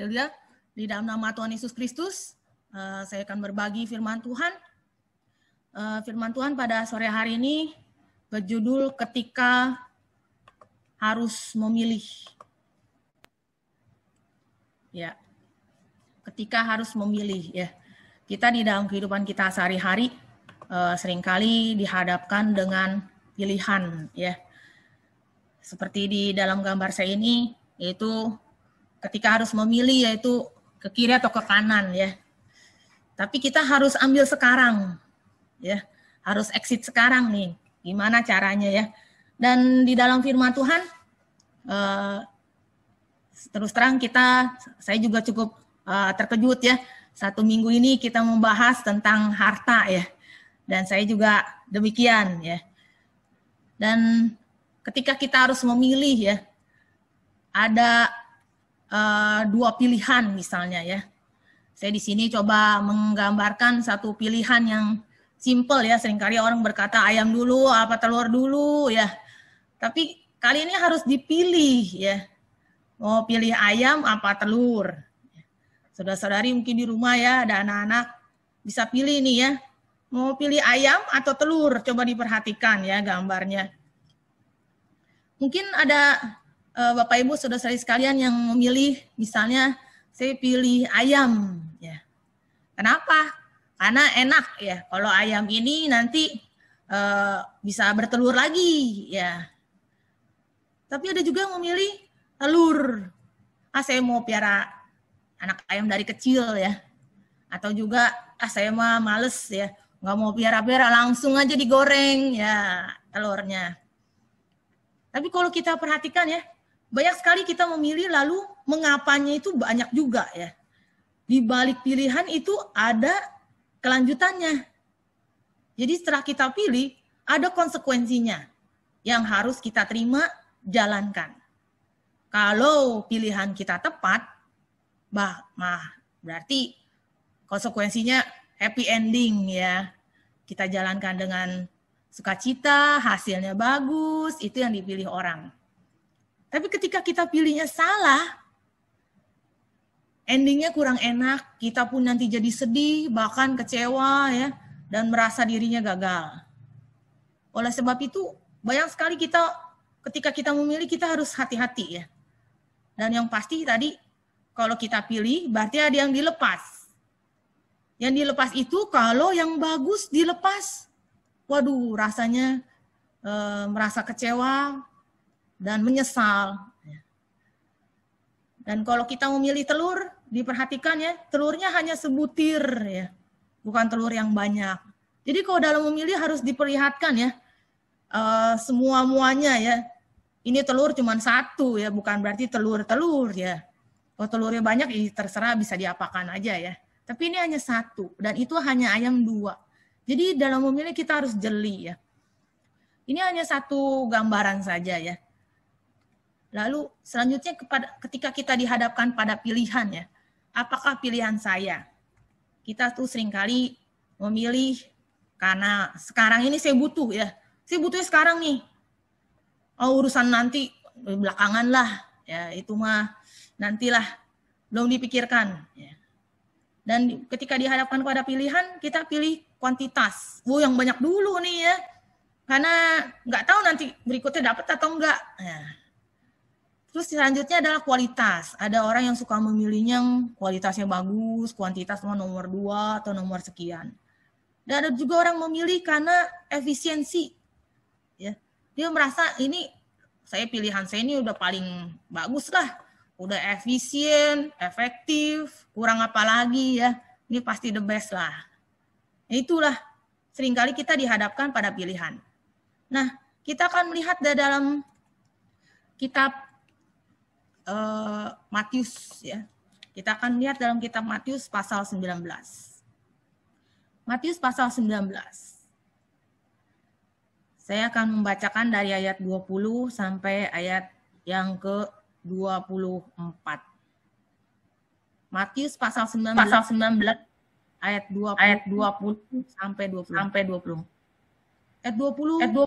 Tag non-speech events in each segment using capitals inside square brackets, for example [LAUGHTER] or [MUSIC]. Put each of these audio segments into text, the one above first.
Haleluya. Di dalam nama Tuhan Yesus Kristus, uh, saya akan berbagi firman Tuhan. Uh, firman Tuhan pada sore hari ini berjudul ketika harus memilih. Ya. Ketika harus memilih ya. Kita di dalam kehidupan kita sehari-hari uh, seringkali dihadapkan dengan pilihan ya. Seperti di dalam gambar saya ini yaitu ketika harus memilih yaitu ke kiri atau ke kanan ya. Tapi kita harus ambil sekarang ya. Harus exit sekarang nih. Gimana caranya ya? Dan di dalam firman Tuhan eh, terus terang kita saya juga cukup eh, terkejut ya. Satu minggu ini kita membahas tentang harta ya. Dan saya juga demikian ya. Dan ketika kita harus memilih ya, ada Eh, dua pilihan misalnya ya. Saya di sini coba menggambarkan satu pilihan yang simple ya. Seringkali orang berkata ayam dulu apa telur dulu ya. Tapi kali ini harus dipilih ya. Mau pilih ayam apa telur. Saudara-saudari mungkin di rumah ya ada anak-anak bisa pilih nih ya. Mau pilih ayam atau telur? Coba diperhatikan ya gambarnya. Mungkin ada uh, Bapak Ibu saudara-saudari sekalian yang memilih misalnya saya pilih ayam ya. Kenapa? Karena enak ya. Kalau ayam ini nanti uh, bisa bertelur lagi ya. Tapi ada juga yang memilih telur. Ah saya mau piara anak ayam dari kecil ya. Atau juga ah saya mah males ya nggak mau piara-piara langsung aja digoreng ya telurnya. Tapi kalau kita perhatikan ya, banyak sekali kita memilih lalu mengapanya itu banyak juga ya. Di balik pilihan itu ada kelanjutannya. Jadi setelah kita pilih, ada konsekuensinya yang harus kita terima, jalankan. Kalau pilihan kita tepat, bah, mah, berarti konsekuensinya happy ending ya. Kita jalankan dengan sukacita, hasilnya bagus, itu yang dipilih orang. Tapi ketika kita pilihnya salah, endingnya kurang enak, kita pun nanti jadi sedih, bahkan kecewa ya, dan merasa dirinya gagal. Oleh sebab itu, banyak sekali kita ketika kita memilih kita harus hati-hati ya. Dan yang pasti tadi kalau kita pilih berarti ada yang dilepas. Yang dilepas itu kalau yang bagus dilepas, waduh rasanya e, merasa kecewa, dan menyesal. Ya. Dan kalau kita memilih telur, diperhatikan ya, telurnya hanya sebutir ya, bukan telur yang banyak. Jadi kalau dalam memilih harus diperlihatkan ya, eh, semua muanya ya. Ini telur cuma satu ya, bukan berarti telur-telur ya. Kalau telurnya banyak, ya terserah bisa diapakan aja ya. Tapi ini hanya satu dan itu hanya ayam dua. Jadi dalam memilih kita harus jeli ya. Ini hanya satu gambaran saja ya. Lalu selanjutnya kepada, ketika kita dihadapkan pada pilihan ya, apakah pilihan saya? Kita tuh seringkali memilih karena sekarang ini saya butuh ya, saya butuhnya sekarang nih. Oh urusan nanti belakangan lah, ya itu mah nantilah belum dipikirkan. Ya. Dan ketika dihadapkan pada pilihan, kita pilih kuantitas. Oh yang banyak dulu nih ya, karena nggak tahu nanti berikutnya dapat atau enggak. Ya Terus selanjutnya adalah kualitas. Ada orang yang suka memilihnya yang kualitasnya bagus, kuantitas nomor dua atau nomor sekian. Dan ada juga orang memilih karena efisiensi. Ya, dia merasa ini saya pilihan saya ini udah paling bagus lah, udah efisien, efektif, kurang apa lagi ya. Ini pasti the best lah. Itulah seringkali kita dihadapkan pada pilihan. Nah, kita akan melihat dalam kitab Eh, Matius ya. Kita akan lihat dalam kitab Matius pasal 19. Matius pasal 19. Saya akan membacakan dari ayat 20 sampai ayat yang ke-24. Matius pasal 19, pasal 19 ayat 20, ayat 20 sampai 20 sampai 20. Ayat 20, ayat 20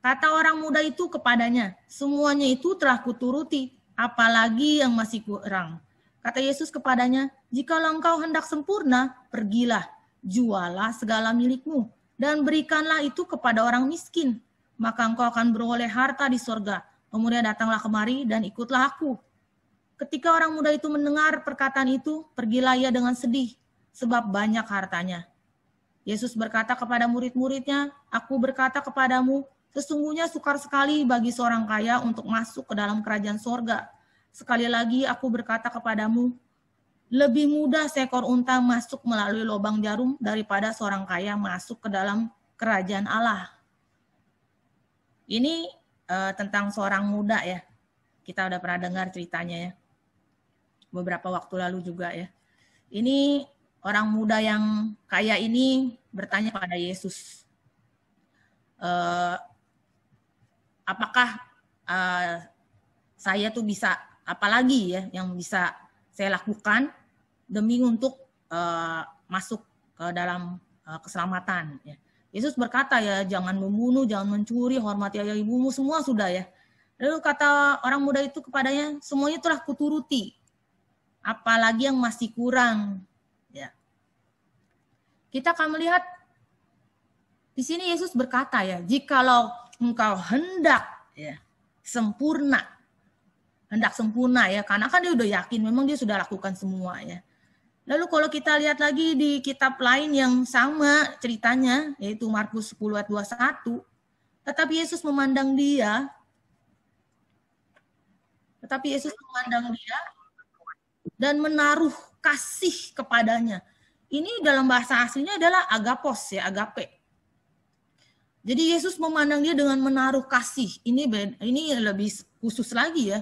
kata orang muda itu kepadanya, semuanya itu telah kuturuti, apalagi yang masih kurang. Kata Yesus kepadanya, jika engkau hendak sempurna, pergilah, jualah segala milikmu, dan berikanlah itu kepada orang miskin, maka engkau akan beroleh harta di sorga. Kemudian datanglah kemari dan ikutlah aku." Ketika orang muda itu mendengar perkataan itu, pergilah ia dengan sedih, sebab banyak hartanya. Yesus berkata kepada murid-muridnya, Aku berkata kepadamu, Sesungguhnya sukar sekali bagi seorang kaya untuk masuk ke dalam kerajaan sorga. Sekali lagi aku berkata kepadamu, lebih mudah seekor unta masuk melalui lubang jarum daripada seorang kaya masuk ke dalam kerajaan Allah. Ini uh, tentang seorang muda ya. Kita udah pernah dengar ceritanya ya. Beberapa waktu lalu juga ya. Ini orang muda yang kaya ini bertanya kepada Yesus. Uh, apakah uh, saya tuh bisa apalagi ya yang bisa saya lakukan demi untuk uh, masuk ke dalam uh, keselamatan ya. Yesus berkata ya jangan membunuh, jangan mencuri, hormati ayah ibumu semua sudah ya. Lalu kata orang muda itu kepadanya semuanya telah kuturuti. Apalagi yang masih kurang ya. Kita akan melihat di sini Yesus berkata ya, jikalau engkau hendak ya sempurna hendak sempurna ya karena kan dia udah yakin memang dia sudah lakukan semua ya lalu kalau kita lihat lagi di kitab lain yang sama ceritanya yaitu Markus 10 ayat 21 tetapi Yesus memandang dia tetapi Yesus memandang dia dan menaruh kasih kepadanya ini dalam bahasa aslinya adalah agapos ya agape jadi Yesus memandang dia dengan menaruh kasih. Ini ini lebih khusus lagi ya.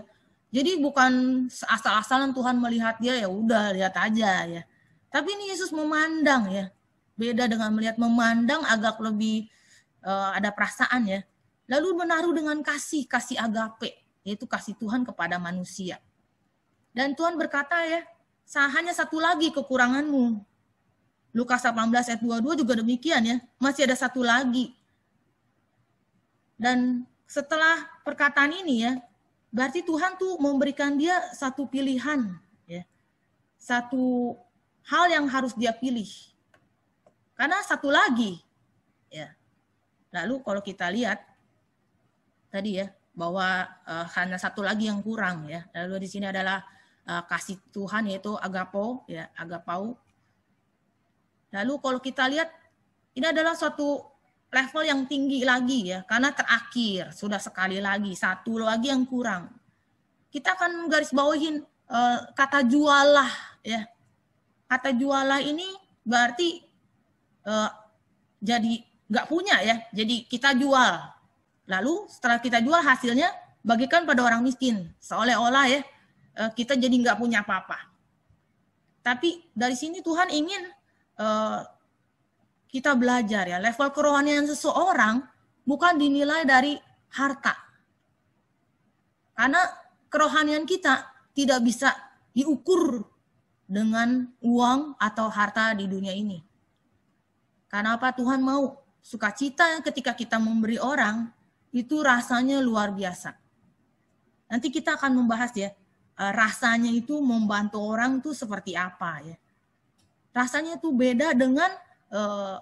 Jadi bukan asal-asalan Tuhan melihat dia ya udah lihat aja ya. Tapi ini Yesus memandang ya. Beda dengan melihat memandang agak lebih uh, ada perasaan ya. Lalu menaruh dengan kasih, kasih agape, yaitu kasih Tuhan kepada manusia. Dan Tuhan berkata ya, hanya satu lagi kekuranganmu. Lukas 18 ayat 22 juga demikian ya. Masih ada satu lagi dan setelah perkataan ini ya, berarti Tuhan tuh memberikan dia satu pilihan ya. Satu hal yang harus dia pilih. Karena satu lagi ya. Lalu kalau kita lihat tadi ya bahwa uh, eh, hanya satu lagi yang kurang ya. Lalu di sini adalah uh, kasih Tuhan yaitu agapo ya, agapau. Lalu kalau kita lihat ini adalah suatu level yang tinggi lagi ya, karena terakhir sudah sekali lagi satu lagi yang kurang. Kita akan garis bawahin uh, kata jualah ya. Kata jualah ini berarti uh, jadi nggak punya ya, jadi kita jual. Lalu setelah kita jual hasilnya bagikan pada orang miskin, seolah-olah ya uh, kita jadi nggak punya apa-apa. Tapi dari sini Tuhan ingin kita belajar ya, level kerohanian seseorang bukan dinilai dari harta. Karena kerohanian kita tidak bisa diukur dengan uang atau harta di dunia ini. Karena apa Tuhan mau sukacita ketika kita memberi orang itu rasanya luar biasa. Nanti kita akan membahas ya eh, rasanya itu membantu orang tuh seperti apa ya. Rasanya itu beda dengan eh,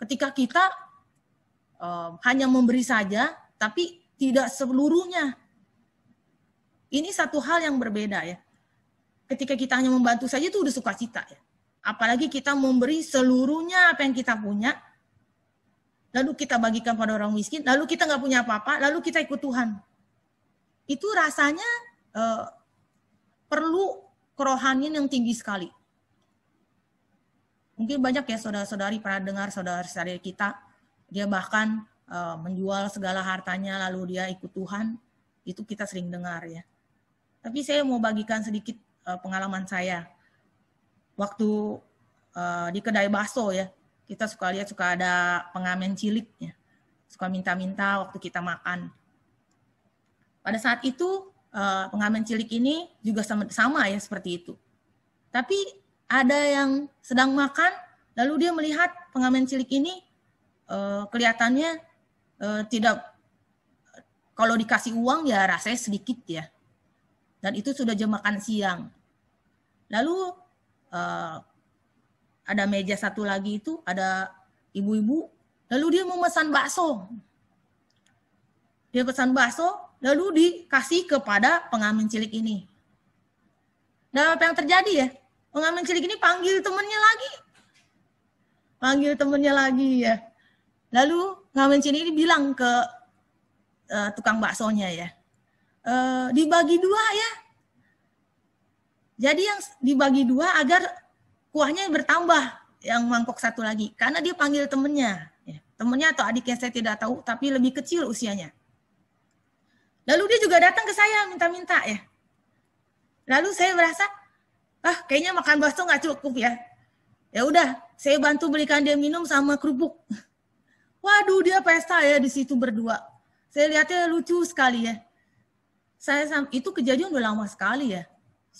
Ketika kita um, hanya memberi saja, tapi tidak seluruhnya. Ini satu hal yang berbeda ya. Ketika kita hanya membantu saja itu udah sukacita ya. Apalagi kita memberi seluruhnya apa yang kita punya, lalu kita bagikan pada orang miskin, lalu kita nggak punya apa-apa, lalu kita ikut Tuhan. Itu rasanya uh, perlu kerohanian yang tinggi sekali. Mungkin banyak ya saudara-saudari para dengar saudara-saudari kita, dia bahkan uh, menjual segala hartanya lalu dia ikut Tuhan, itu kita sering dengar ya. Tapi saya mau bagikan sedikit uh, pengalaman saya. Waktu uh, di kedai bakso ya, kita suka lihat suka ada pengamen cilik ya. Suka minta-minta waktu kita makan. Pada saat itu pengamen cilik ini juga sama, sama ya seperti itu. Tapi ada yang sedang makan, lalu dia melihat pengamen cilik ini uh, kelihatannya uh, tidak kalau dikasih uang ya rasanya sedikit ya. Dan itu sudah jam makan siang. Lalu uh, ada meja satu lagi itu ada ibu-ibu. Lalu dia memesan bakso. Dia pesan bakso, lalu dikasih kepada pengamen cilik ini. Nah apa yang terjadi ya? pengamen cilik ini panggil temennya lagi. Panggil temennya lagi ya. Lalu pengamen cilik ini bilang ke uh, tukang baksonya ya. E, dibagi dua ya. Jadi yang dibagi dua agar kuahnya bertambah yang mangkok satu lagi. Karena dia panggil temennya. Ya. Temennya atau adiknya saya tidak tahu tapi lebih kecil usianya. Lalu dia juga datang ke saya minta-minta ya. Lalu saya merasa ah kayaknya makan bakso nggak cukup ya. Ya udah, saya bantu belikan dia minum sama kerupuk. [LAUGHS] Waduh, dia pesta ya di situ berdua. Saya lihatnya lucu sekali ya. Saya itu kejadian udah lama sekali ya.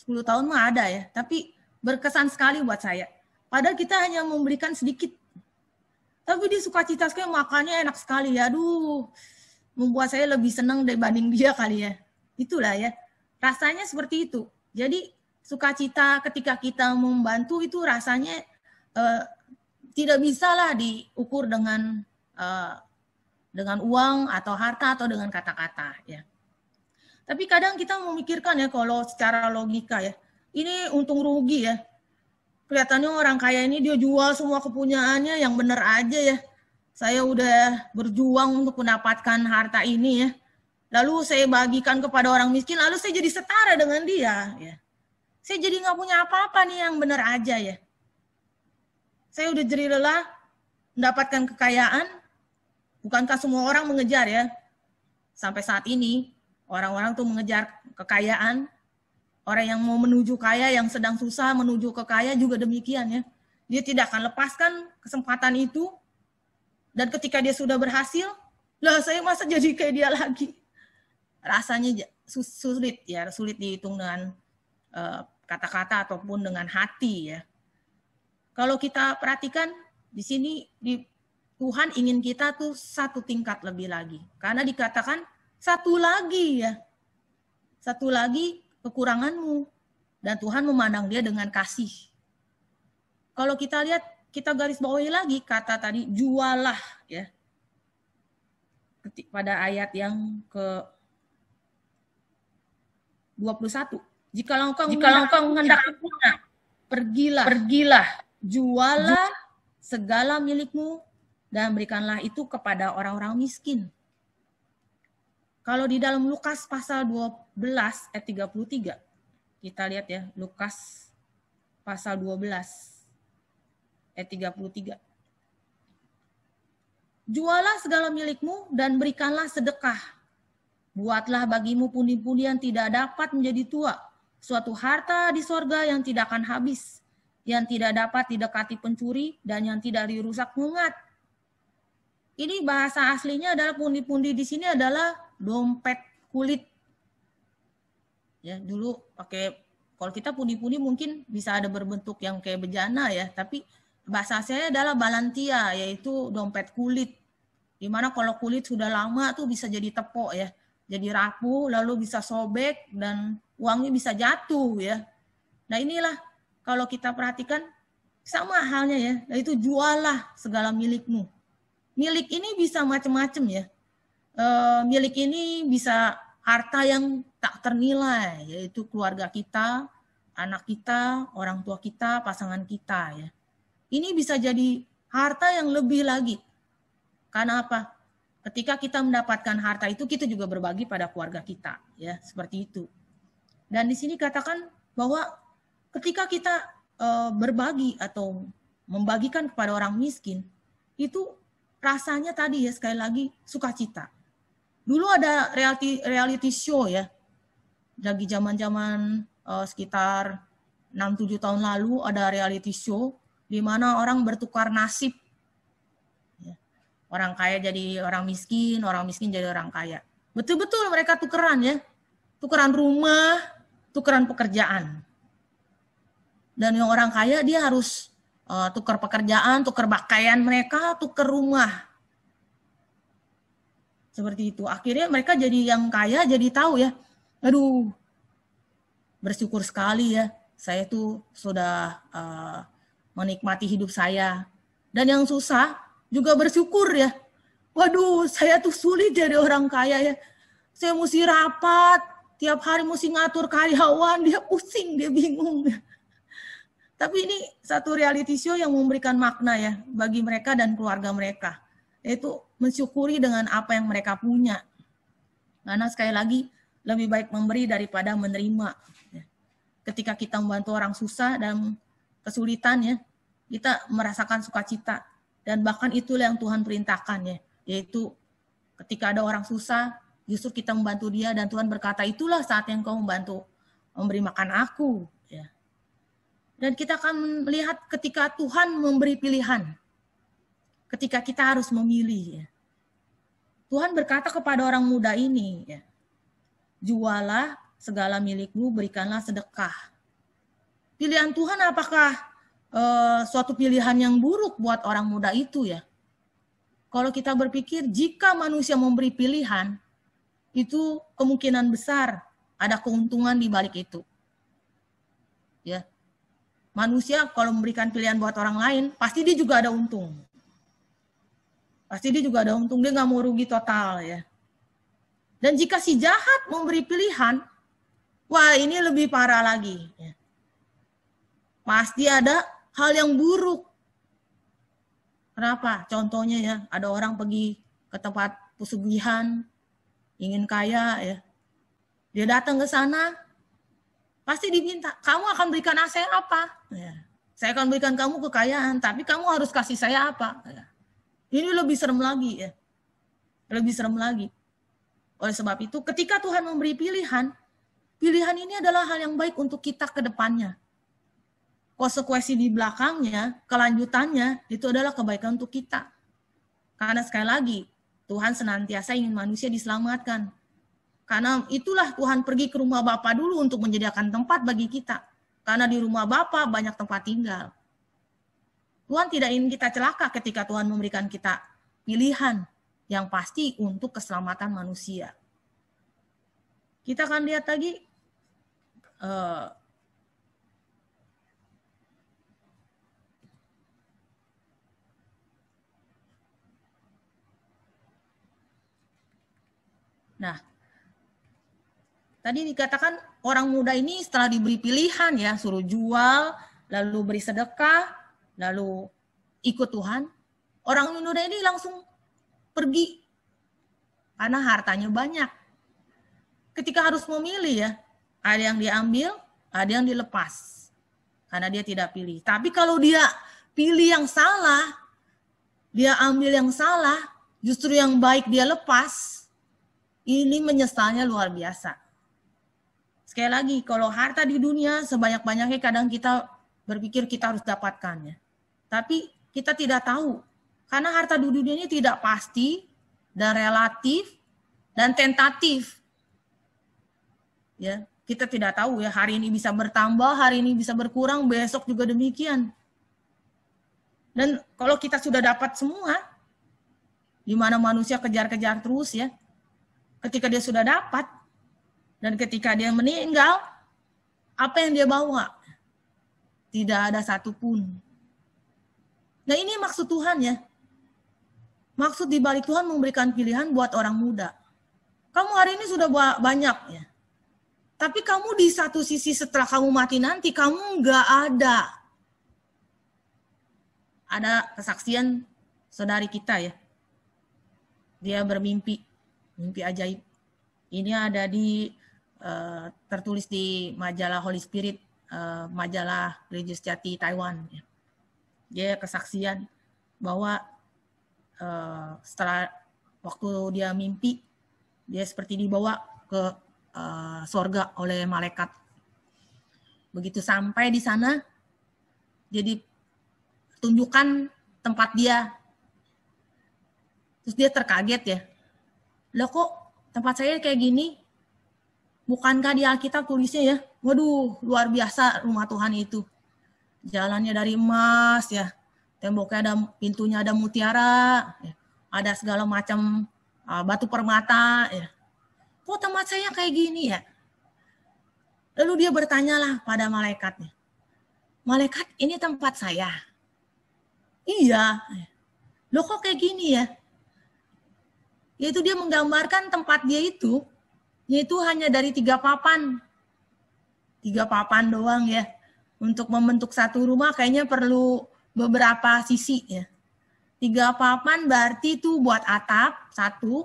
10 tahun mah ada ya, tapi berkesan sekali buat saya. Padahal kita hanya memberikan sedikit. Tapi dia suka cita sekali, makannya enak sekali ya. Aduh, membuat saya lebih senang dibanding dia kali ya. Itulah ya. Rasanya seperti itu. Jadi sukacita ketika kita membantu itu rasanya uh, tidak bisalah diukur dengan uh, dengan uang atau harta atau dengan kata-kata ya. Tapi kadang kita memikirkan ya kalau secara logika ya, ini untung rugi ya. Kelihatannya orang kaya ini dia jual semua kepunyaannya yang benar aja ya. Saya udah berjuang untuk mendapatkan harta ini ya. Lalu saya bagikan kepada orang miskin, lalu saya jadi setara dengan dia ya saya jadi nggak punya apa-apa nih yang benar aja ya. Saya udah jadi lelah mendapatkan kekayaan, bukankah semua orang mengejar ya? Sampai saat ini orang-orang tuh mengejar kekayaan, orang yang mau menuju kaya, yang sedang susah menuju ke kaya juga demikian ya. Dia tidak akan lepaskan kesempatan itu dan ketika dia sudah berhasil, lah saya masa [LAUGHS] jadi kayak dia lagi. Rasanya sulit ya, sulit dihitung dengan Eh, kata-kata ataupun dengan hati ya. Kalau kita perhatikan di sini di Tuhan ingin kita tuh satu tingkat lebih lagi. Karena dikatakan satu lagi ya. Satu lagi kekuranganmu dan Tuhan memandang dia dengan kasih. Kalau kita lihat kita garis bawahi lagi kata tadi jualah ya. Pada ayat yang ke 21 jika engkau jikalau punya, pergilah, pergilah, jualah segala milikmu dan berikanlah itu kepada orang-orang miskin. Kalau di dalam Lukas pasal 12 ayat 33, kita lihat ya, Lukas pasal 12 ayat 33. Jualah segala milikmu dan berikanlah sedekah. Buatlah bagimu pundi-pundi yang tidak dapat menjadi tua, suatu harta di sorga yang tidak akan habis, yang tidak dapat didekati pencuri, dan yang tidak dirusak mungat. Ini bahasa aslinya adalah pundi-pundi di sini adalah dompet kulit. Ya, dulu pakai kalau kita pundi-pundi mungkin bisa ada berbentuk yang kayak bejana ya, tapi bahasa saya adalah balantia yaitu dompet kulit. Dimana kalau kulit sudah lama tuh bisa jadi tepok ya, jadi rapuh lalu bisa sobek dan uangnya bisa jatuh ya. Nah inilah kalau kita perhatikan sama halnya ya, nah, Itu jualah segala milikmu. Milik ini bisa macam-macam ya. E, milik ini bisa harta yang tak ternilai, yaitu keluarga kita, anak kita, orang tua kita, pasangan kita ya. Ini bisa jadi harta yang lebih lagi. Karena apa? Ketika kita mendapatkan harta itu, kita juga berbagi pada keluarga kita, ya seperti itu. Dan di sini katakan bahwa ketika kita eh, berbagi atau membagikan kepada orang miskin, itu rasanya tadi ya sekali lagi sukacita. Dulu ada reality reality show ya. Lagi zaman-zaman eh, sekitar 6 7 tahun lalu ada reality show di mana orang bertukar nasib. Ya. Orang kaya jadi orang miskin, orang miskin jadi orang kaya. Betul-betul mereka tukeran ya. Tukeran rumah, tukeran pekerjaan. Dan yang orang kaya dia harus uh, eh, tukar pekerjaan, tukar pakaian mereka, tukar rumah. Seperti itu. Akhirnya mereka jadi yang kaya jadi tahu ya. Aduh. Bersyukur sekali ya. Saya tuh sudah uh, menikmati hidup saya. Dan yang susah juga bersyukur ya. Waduh, saya tuh sulit jadi orang kaya ya. Saya mesti rapat, tiap hari mesti ngatur karyawan, dia pusing, dia bingung. Tapi ini satu reality show yang memberikan makna ya bagi mereka dan keluarga mereka, yaitu mensyukuri dengan apa yang mereka punya. Karena sekali lagi lebih baik memberi daripada menerima. Ketika kita membantu orang susah dan kesulitan ya, kita merasakan sukacita dan bahkan itulah yang Tuhan perintahkan ya, yaitu ketika ada orang susah justru kita membantu dia dan Tuhan berkata itulah saat yang kau membantu memberi makan aku ya. Dan kita akan melihat ketika Tuhan memberi pilihan. Ketika kita harus memilih ya. Tuhan berkata kepada orang muda ini ya. Jualah segala milikmu, berikanlah sedekah. Pilihan Tuhan apakah e, suatu pilihan yang buruk buat orang muda itu ya? Kalau kita berpikir jika manusia memberi pilihan, itu kemungkinan besar ada keuntungan di balik itu. Ya. Manusia kalau memberikan pilihan buat orang lain, pasti dia juga ada untung. Pasti dia juga ada untung, dia nggak mau rugi total ya. Dan jika si jahat memberi pilihan, wah ini lebih parah lagi. Ya. Pasti ada hal yang buruk. Kenapa? Contohnya ya, ada orang pergi ke tempat pesugihan, ingin kaya ya. Dia datang ke sana, pasti diminta, kamu akan berikan saya apa? Ya. Saya akan berikan kamu kekayaan, tapi kamu harus kasih saya apa? Ya. Ini lebih serem lagi ya. Lebih serem lagi. Oleh sebab itu, ketika Tuhan memberi pilihan, pilihan ini adalah hal yang baik untuk kita ke depannya. Konsekuensi di belakangnya, kelanjutannya, itu adalah kebaikan untuk kita. Karena sekali lagi, Tuhan senantiasa ingin manusia diselamatkan. Karena itulah Tuhan pergi ke rumah Bapa dulu untuk menyediakan tempat bagi kita. Karena di rumah Bapa banyak tempat tinggal. Tuhan tidak ingin kita celaka ketika Tuhan memberikan kita pilihan yang pasti untuk keselamatan manusia. Kita akan lihat lagi uh, Nah, tadi dikatakan orang muda ini setelah diberi pilihan ya, suruh jual, lalu beri sedekah, lalu ikut Tuhan. Orang muda ini langsung pergi karena hartanya banyak. Ketika harus memilih ya, ada yang diambil, ada yang dilepas karena dia tidak pilih. Tapi kalau dia pilih yang salah, dia ambil yang salah, justru yang baik dia lepas, ini menyesalnya luar biasa. Sekali lagi, kalau harta di dunia sebanyak-banyaknya kadang kita berpikir kita harus dapatkannya. Tapi kita tidak tahu, karena harta di dunia ini tidak pasti dan relatif dan tentatif. Ya, kita tidak tahu ya hari ini bisa bertambah, hari ini bisa berkurang, besok juga demikian. Dan kalau kita sudah dapat semua, di mana manusia kejar-kejar terus ya, ketika dia sudah dapat dan ketika dia meninggal, apa yang dia bawa? Tidak ada satupun. Nah ini maksud Tuhan ya. Maksud di balik Tuhan memberikan pilihan buat orang muda. Kamu hari ini sudah banyak ya. Tapi kamu di satu sisi setelah kamu mati nanti, kamu nggak ada. Ada kesaksian saudari kita ya. Dia bermimpi mimpi ajaib. Ini ada di uh, tertulis di majalah Holy Spirit, uh, majalah Religious jati Taiwan. Dia kesaksian bahwa uh, setelah waktu dia mimpi, dia seperti dibawa ke uh, sorga oleh malaikat. Begitu sampai di sana, jadi tunjukkan tempat dia. Terus dia terkaget ya, Loh kok tempat saya kayak gini? Bukankah di Alkitab tulisnya ya? Waduh, luar biasa rumah Tuhan itu. Jalannya dari emas ya. Temboknya ada pintunya ada mutiara, ya. ada segala macam uh, batu permata ya. Kok tempat saya kayak gini ya? Lalu dia bertanyalah pada malaikatnya. Malaikat, ini tempat saya. Iya. Loh kok kayak gini ya? yaitu dia menggambarkan tempat dia itu yaitu hanya dari tiga papan tiga papan doang ya untuk membentuk satu rumah kayaknya perlu beberapa sisi ya tiga papan berarti itu buat atap satu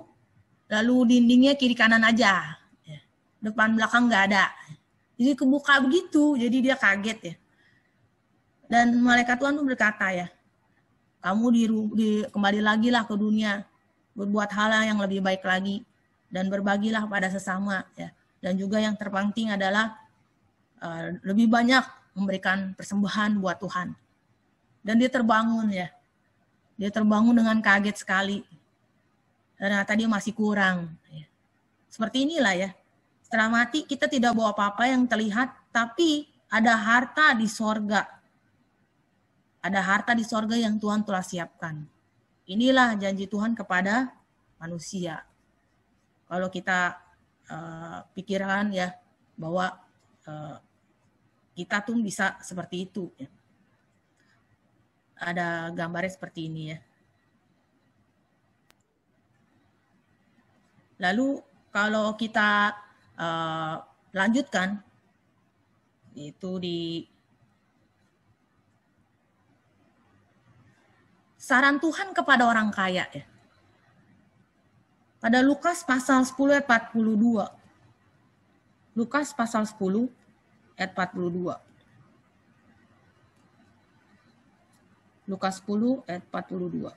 lalu dindingnya kiri kanan aja ya. depan belakang nggak ada jadi kebuka begitu jadi dia kaget ya dan malaikat Tuhan tuh berkata ya kamu di, di kembali lagi lah ke dunia berbuat hal yang lebih baik lagi dan berbagilah pada sesama ya. Dan juga yang terpenting adalah uh, lebih banyak memberikan persembahan buat Tuhan. Dan dia terbangun ya. Dia terbangun dengan kaget sekali. Ternyata tadi masih kurang. Ya. Seperti inilah ya. Setelah mati kita tidak bawa apa-apa yang terlihat, tapi ada harta di sorga. Ada harta di sorga yang Tuhan telah siapkan. Inilah janji Tuhan kepada manusia. Kalau kita uh, pikiran ya bahwa uh, kita tuh bisa seperti itu. Ya. Ada gambarnya seperti ini ya. Lalu kalau kita uh, lanjutkan itu di saran Tuhan kepada orang kaya ya. Pada Lukas pasal 10 ayat 42. Lukas pasal 10 ayat 42. Lukas 10 ayat 42.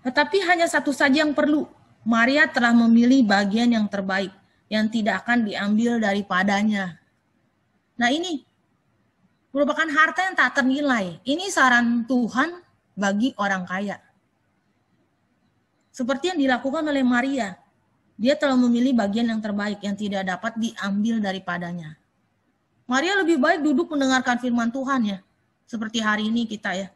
Tetapi hanya satu saja yang perlu. Maria telah memilih bagian yang terbaik yang tidak akan diambil daripadanya. Nah ini merupakan harta yang tak ternilai. Ini saran Tuhan bagi orang kaya. Seperti yang dilakukan oleh Maria, dia telah memilih bagian yang terbaik yang tidak dapat diambil daripadanya. Maria lebih baik duduk mendengarkan firman Tuhan ya, seperti hari ini kita ya.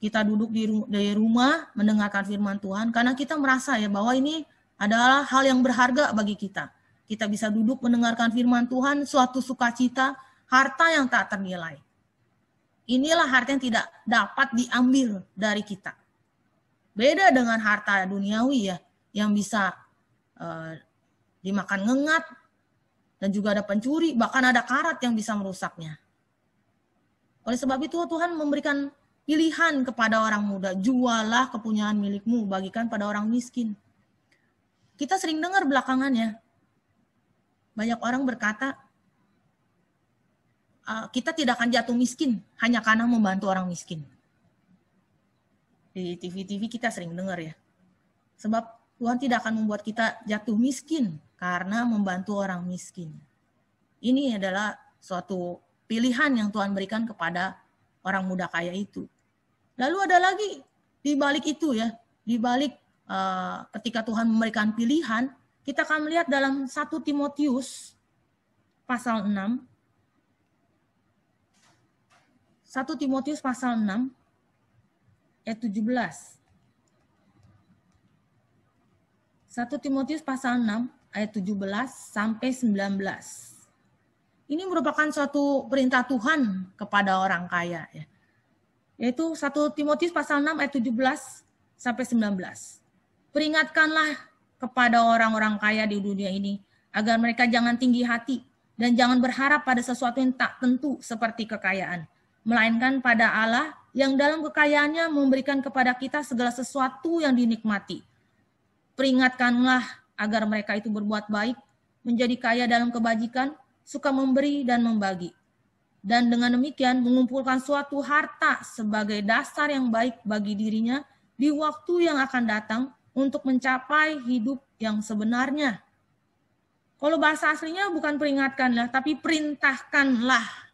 Kita duduk di, di rumah mendengarkan firman Tuhan karena kita merasa ya bahwa ini adalah hal yang berharga bagi kita. Kita bisa duduk mendengarkan firman Tuhan, suatu sukacita, harta yang tak ternilai. Inilah harta yang tidak dapat diambil dari kita. Beda dengan harta duniawi ya, yang bisa uh, dimakan ngengat, dan juga ada pencuri, bahkan ada karat yang bisa merusaknya. Oleh sebab itu Tuhan memberikan pilihan kepada orang muda, jualah kepunyaan milikmu, bagikan pada orang miskin. Kita sering dengar belakangannya, banyak orang berkata, Eh, kita tidak akan jatuh miskin hanya karena membantu orang miskin. Di TV-TV kita sering dengar ya. Sebab Tuhan tidak akan membuat kita jatuh miskin karena membantu orang miskin. Ini adalah suatu pilihan yang Tuhan berikan kepada orang muda kaya itu. Lalu ada lagi di balik itu ya, di balik eh, ketika Tuhan memberikan pilihan, kita akan melihat dalam 1 Timotius pasal 6 1 Timotius pasal 6 ayat 17. 1 Timotius pasal 6 ayat 17 sampai 19. Ini merupakan suatu perintah Tuhan kepada orang kaya ya. Yaitu 1 Timotius pasal 6 ayat 17 sampai 19. Peringatkanlah kepada orang-orang kaya di dunia ini agar mereka jangan tinggi hati dan jangan berharap pada sesuatu yang tak tentu seperti kekayaan melainkan pada Allah yang dalam kekayaannya memberikan kepada kita segala sesuatu yang dinikmati. Peringatkanlah agar mereka itu berbuat baik, menjadi kaya dalam kebajikan, suka memberi dan membagi. Dan dengan demikian mengumpulkan suatu harta sebagai dasar yang baik bagi dirinya di waktu yang akan datang untuk mencapai hidup yang sebenarnya. Kalau bahasa aslinya bukan peringatkanlah, tapi perintahkanlah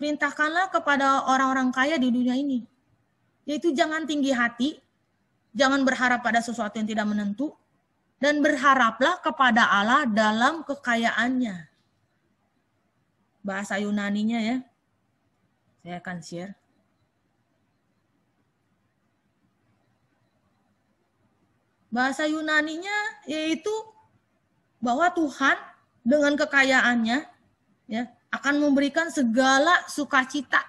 perintahkanlah kepada orang-orang kaya di dunia ini, yaitu jangan tinggi hati, jangan berharap pada sesuatu yang tidak menentu, dan berharaplah kepada Allah dalam kekayaannya. Bahasa Yunaninya ya, saya akan share. Bahasa Yunaninya yaitu bahwa Tuhan dengan kekayaannya ya akan memberikan segala sukacita.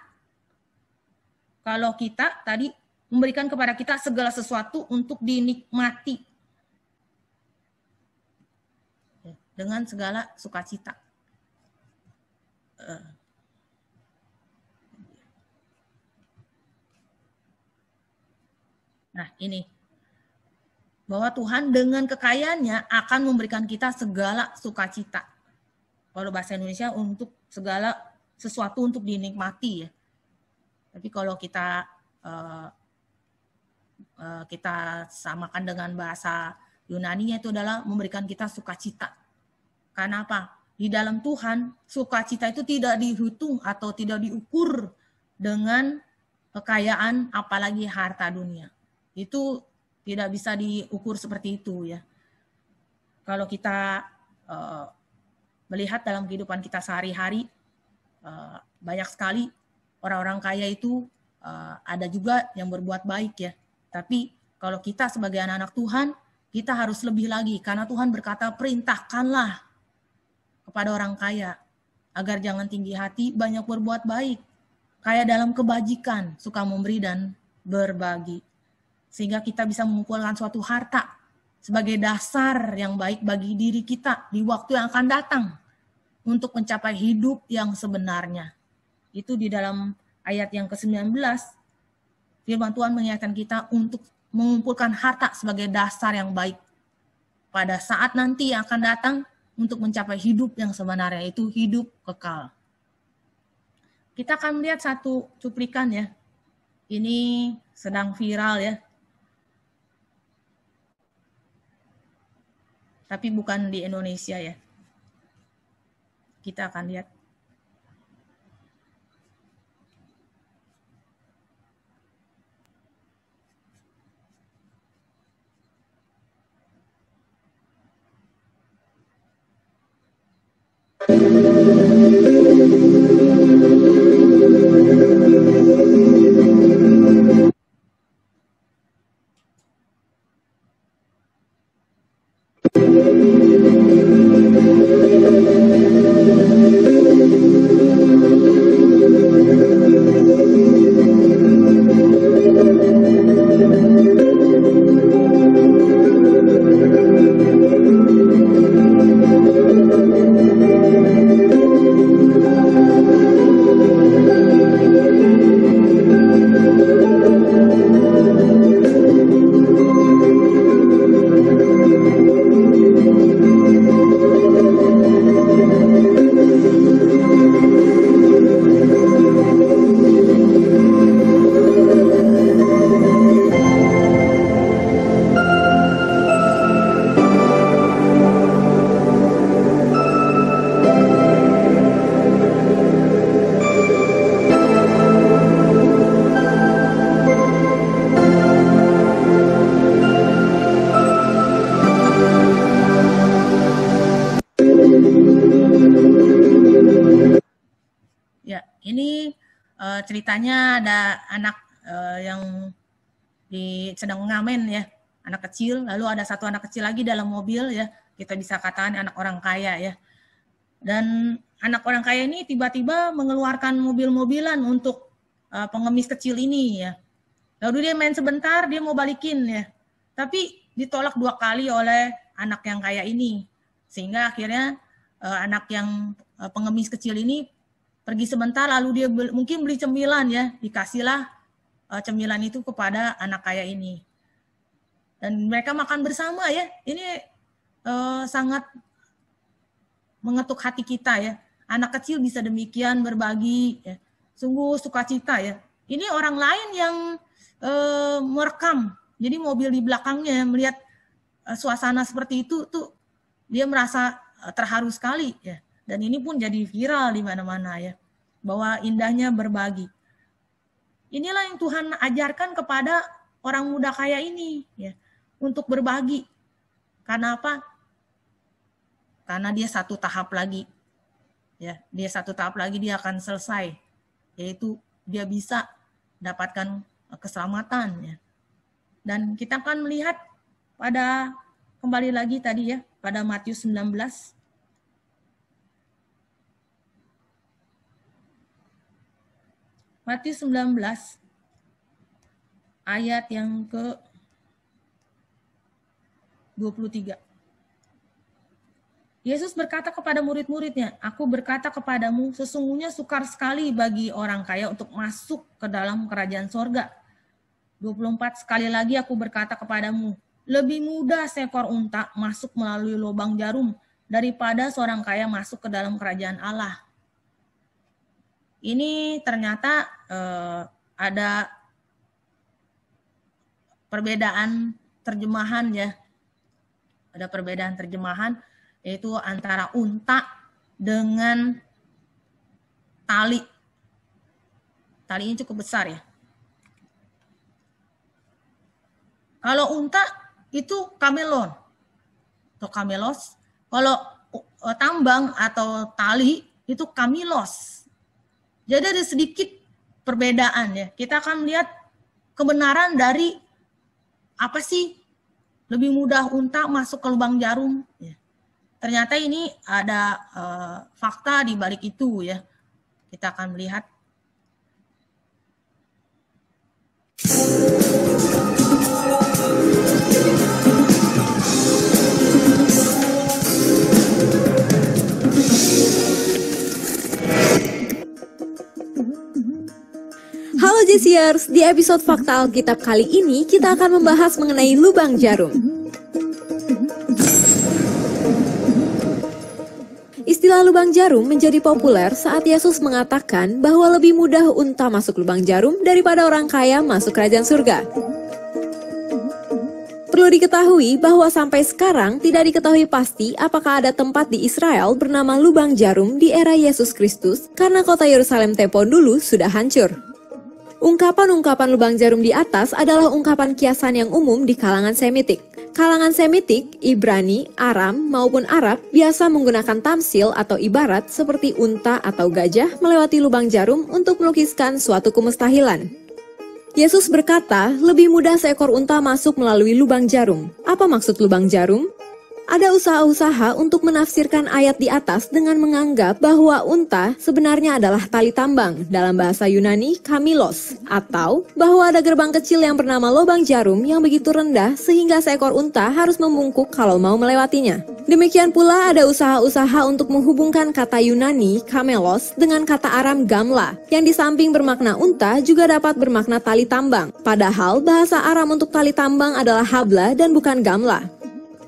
Kalau kita tadi memberikan kepada kita segala sesuatu untuk dinikmati dengan segala sukacita. Eh. Nah, ini bahwa Tuhan dengan kekayaannya akan memberikan kita segala sukacita kalau bahasa Indonesia untuk segala sesuatu untuk dinikmati ya. Tapi kalau kita uh, uh, kita samakan dengan bahasa Yunani itu adalah memberikan kita sukacita. Karena apa? Di dalam Tuhan sukacita itu tidak dihitung atau tidak diukur dengan kekayaan apalagi harta dunia. Itu tidak bisa diukur seperti itu ya. Kalau kita uh, melihat dalam kehidupan kita sehari-hari eh, banyak sekali orang-orang kaya itu eh, ada juga yang berbuat baik ya. Tapi kalau kita sebagai anak-anak Tuhan, kita harus lebih lagi karena Tuhan berkata perintahkanlah kepada orang kaya agar jangan tinggi hati, banyak berbuat baik, kaya dalam kebajikan, suka memberi dan berbagi. Sehingga kita bisa mengumpulkan suatu harta sebagai dasar yang baik bagi diri kita di waktu yang akan datang untuk mencapai hidup yang sebenarnya. Itu di dalam ayat yang ke-19 firman Tuhan mengingatkan kita untuk mengumpulkan harta sebagai dasar yang baik pada saat nanti yang akan datang untuk mencapai hidup yang sebenarnya yaitu hidup kekal. Kita akan melihat satu cuplikan ya. Ini sedang viral ya tapi bukan di Indonesia ya. Kita akan lihat. Thank you. beritanya ada anak uh, yang di sedang ngamen ya, anak kecil, lalu ada satu anak kecil lagi dalam mobil ya, kita bisa katakan anak orang kaya ya. Dan anak orang kaya ini tiba-tiba mengeluarkan mobil-mobilan untuk uh, pengemis kecil ini ya. Lalu dia main sebentar, dia mau balikin ya. Tapi ditolak dua kali oleh anak yang kaya ini. Sehingga akhirnya uh, anak yang uh, pengemis kecil ini pergi sebentar lalu dia beli, mungkin beli cemilan ya dikasihlah eh, cemilan itu kepada anak kaya ini dan mereka makan bersama ya ini uh, sangat mengetuk hati kita ya anak kecil bisa demikian berbagi ya. sungguh sukacita ya ini orang lain yang uh, merekam jadi mobil di belakangnya melihat uh, suasana seperti itu tuh dia merasa terharu sekali ya dan ini pun jadi viral di mana-mana ya. Bahwa indahnya berbagi. Inilah yang Tuhan ajarkan kepada orang muda kaya ini ya, untuk berbagi. Karena apa? Karena dia satu tahap lagi. Ya, dia satu tahap lagi dia akan selesai yaitu dia bisa dapatkan keselamatan ya. Dan kita akan melihat pada kembali lagi tadi ya pada Matius 19 Matius 19 ayat yang ke 23. Yesus berkata kepada murid-muridnya, "Aku berkata kepadamu, sesungguhnya sukar sekali bagi orang kaya untuk masuk ke dalam kerajaan sorga. 24 sekali lagi aku berkata kepadamu, lebih mudah seekor unta masuk melalui lubang jarum daripada seorang kaya masuk ke dalam kerajaan Allah." ini ternyata eh, ada perbedaan terjemahan ya. Ada perbedaan terjemahan yaitu antara unta dengan tali. Tali ini cukup besar ya. Kalau unta itu kamelon atau kamelos. Kalau eh, tambang atau tali itu kamilos jadi ada sedikit perbedaan ya. Kita akan melihat kebenaran dari apa sih lebih mudah unta masuk ke lubang jarum. Ya. Ternyata ini ada uh, fakta di balik itu ya. Kita akan melihat Algesiers, di episode Fakta Alkitab kali ini kita akan membahas mengenai lubang jarum. Istilah lubang jarum menjadi populer saat Yesus mengatakan bahwa lebih mudah unta masuk lubang jarum daripada orang kaya masuk kerajaan surga. Perlu diketahui bahwa sampai sekarang tidak diketahui pasti apakah ada tempat di Israel bernama lubang jarum di era Yesus Kristus karena kota Yerusalem Tempo dulu sudah hancur. Ungkapan-ungkapan lubang jarum di atas adalah ungkapan kiasan yang umum di kalangan Semitik. Kalangan Semitik, Ibrani, Aram, maupun Arab biasa menggunakan tamsil atau ibarat seperti unta atau gajah melewati lubang jarum untuk melukiskan suatu kemustahilan. Yesus berkata, lebih mudah seekor unta masuk melalui lubang jarum. Apa maksud lubang jarum? Ada usaha-usaha untuk menafsirkan ayat di atas dengan menganggap bahwa unta sebenarnya adalah tali tambang dalam bahasa Yunani kamilos atau bahwa ada gerbang kecil yang bernama lobang jarum yang begitu rendah sehingga seekor unta harus membungkuk kalau mau melewatinya. Demikian pula ada usaha-usaha untuk menghubungkan kata Yunani kamelos dengan kata Aram gamla yang di samping bermakna unta juga dapat bermakna tali tambang. Padahal bahasa Aram untuk tali tambang adalah habla dan bukan gamla.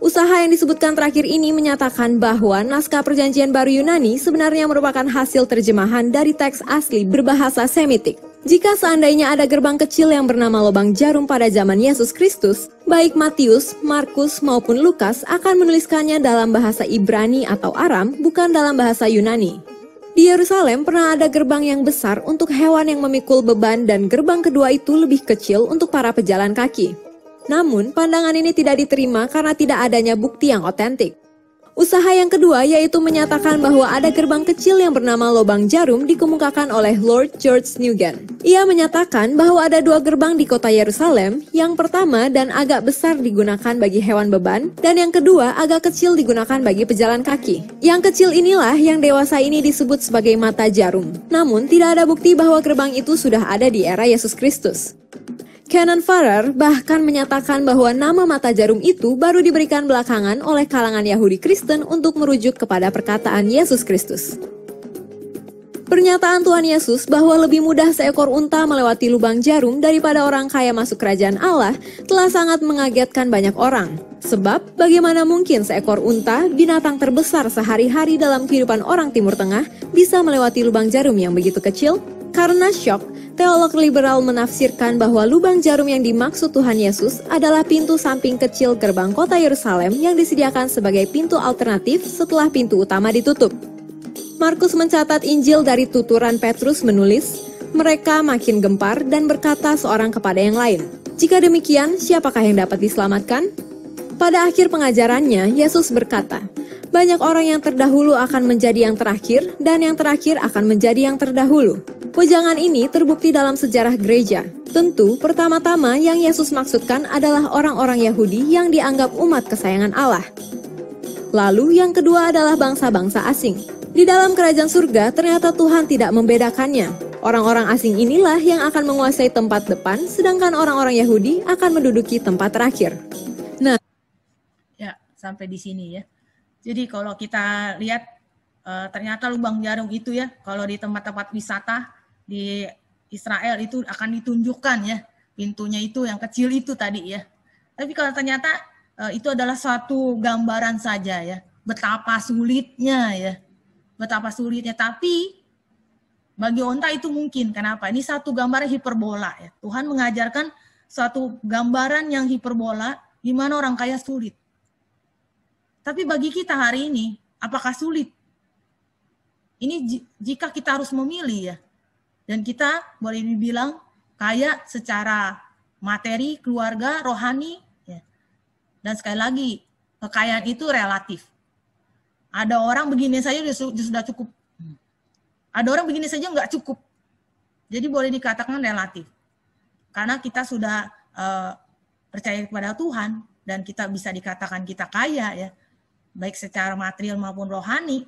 Usaha yang disebutkan terakhir ini menyatakan bahwa naskah perjanjian baru Yunani sebenarnya merupakan hasil terjemahan dari teks asli berbahasa Semitik. Jika seandainya ada gerbang kecil yang bernama lubang jarum pada zaman Yesus Kristus, baik Matius, Markus, maupun Lukas akan menuliskannya dalam bahasa Ibrani atau Aram, bukan dalam bahasa Yunani. Di Yerusalem pernah ada gerbang yang besar untuk hewan yang memikul beban dan gerbang kedua itu lebih kecil untuk para pejalan kaki. Namun, pandangan ini tidak diterima karena tidak adanya bukti yang otentik. Usaha yang kedua yaitu menyatakan bahwa ada gerbang kecil yang bernama Lobang jarum dikemukakan oleh Lord George Nugent. Ia menyatakan bahwa ada dua gerbang di kota Yerusalem, yang pertama dan agak besar digunakan bagi hewan beban, dan yang kedua agak kecil digunakan bagi pejalan kaki. Yang kecil inilah yang dewasa ini disebut sebagai mata jarum. Namun tidak ada bukti bahwa gerbang itu sudah ada di era Yesus Kristus. Canon Farrer bahkan menyatakan bahwa nama mata jarum itu baru diberikan belakangan oleh kalangan Yahudi Kristen untuk merujuk kepada perkataan Yesus Kristus. Pernyataan Tuhan Yesus bahwa lebih mudah seekor unta melewati lubang jarum daripada orang kaya masuk kerajaan Allah telah sangat mengagetkan banyak orang. Sebab bagaimana mungkin seekor unta, binatang terbesar sehari-hari dalam kehidupan orang Timur Tengah, bisa melewati lubang jarum yang begitu kecil? Karena shock, teolog liberal menafsirkan bahwa lubang jarum yang dimaksud Tuhan Yesus adalah pintu samping kecil gerbang kota Yerusalem yang disediakan sebagai pintu alternatif setelah pintu utama ditutup. Markus mencatat Injil dari tuturan Petrus menulis, mereka makin gempar dan berkata seorang kepada yang lain, "Jika demikian, siapakah yang dapat diselamatkan?" Pada akhir pengajarannya, Yesus berkata, banyak orang yang terdahulu akan menjadi yang terakhir, dan yang terakhir akan menjadi yang terdahulu. Pujangan ini terbukti dalam sejarah gereja. Tentu, pertama-tama yang Yesus maksudkan adalah orang-orang Yahudi yang dianggap umat kesayangan Allah. Lalu, yang kedua adalah bangsa-bangsa asing. Di dalam kerajaan surga, ternyata Tuhan tidak membedakannya. Orang-orang asing inilah yang akan menguasai tempat depan, sedangkan orang-orang Yahudi akan menduduki tempat terakhir. Nah, ya, sampai di sini ya. Jadi kalau kita lihat eh, ternyata lubang jarum itu ya kalau di tempat-tempat wisata di Israel itu akan ditunjukkan ya pintunya itu yang kecil itu tadi ya. Tapi kalau ternyata eh, itu adalah satu gambaran saja ya betapa sulitnya ya betapa sulitnya tapi bagi onta itu mungkin kenapa ini satu gambaran hiperbola ya Tuhan mengajarkan satu gambaran yang hiperbola Gimana orang kaya sulit tapi bagi kita hari ini, apakah sulit? Ini jika kita harus memilih ya. Dan kita boleh dibilang kaya secara materi, keluarga, rohani. Ya. Dan sekali lagi, kekayaan itu relatif. Ada orang begini saja sudah cukup. Ada orang begini saja nggak cukup. Jadi boleh dikatakan relatif. Karena kita sudah uh, percaya kepada Tuhan dan kita bisa dikatakan kita kaya ya baik secara material maupun rohani,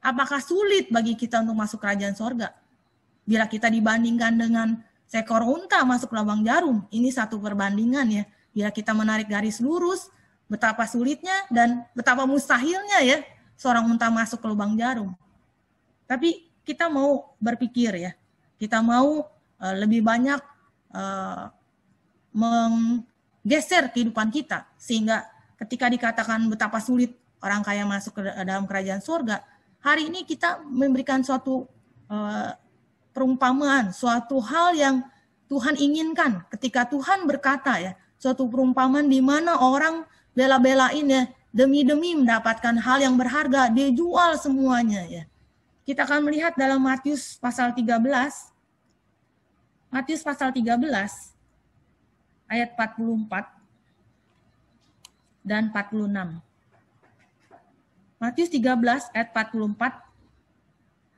apakah sulit bagi kita untuk masuk kerajaan sorga? Bila kita dibandingkan dengan seekor unta masuk lubang jarum, ini satu perbandingan ya. Bila kita menarik garis lurus, betapa sulitnya dan betapa mustahilnya ya seorang unta masuk ke lubang jarum. Tapi kita mau berpikir ya, kita mau e, lebih banyak e, menggeser kehidupan kita sehingga ketika dikatakan betapa sulit orang kaya masuk ke dalam kerajaan surga, hari ini kita memberikan suatu eh, perumpamaan, suatu hal yang Tuhan inginkan ketika Tuhan berkata ya, suatu perumpamaan di mana orang bela-belain ya, demi-demi mendapatkan hal yang berharga, dia jual semuanya ya. Kita akan melihat dalam Matius pasal 13, Matius pasal 13, ayat 44 dan 46. Matius 13 ayat 44.